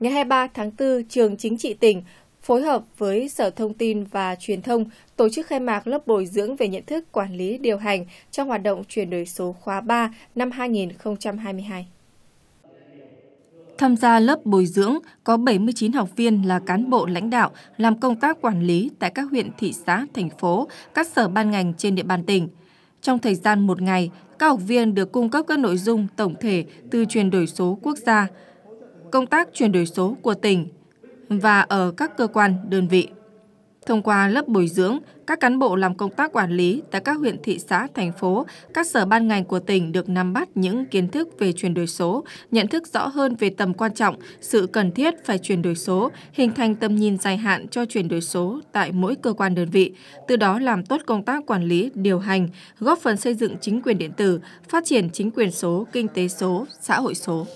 Ngày 23 tháng 4, Trường Chính trị tỉnh phối hợp với Sở Thông tin và Truyền thông tổ chức khai mạc lớp bồi dưỡng về nhận thức quản lý điều hành trong hoạt động chuyển đổi số khóa 3 năm 2022. Tham gia lớp bồi dưỡng có 79 học viên là cán bộ lãnh đạo làm công tác quản lý tại các huyện, thị xã, thành phố, các sở ban ngành trên địa bàn tỉnh. Trong thời gian một ngày, các học viên được cung cấp các nội dung tổng thể từ chuyển đổi số quốc gia, công tác chuyển đổi số của tỉnh và ở các cơ quan, đơn vị. Thông qua lớp bồi dưỡng, các cán bộ làm công tác quản lý tại các huyện, thị xã, thành phố, các sở ban ngành của tỉnh được nắm bắt những kiến thức về chuyển đổi số, nhận thức rõ hơn về tầm quan trọng, sự cần thiết phải chuyển đổi số, hình thành tầm nhìn dài hạn cho chuyển đổi số tại mỗi cơ quan đơn vị, từ đó làm tốt công tác quản lý, điều hành, góp phần xây dựng chính quyền điện tử, phát triển chính quyền số, kinh tế số, xã hội số.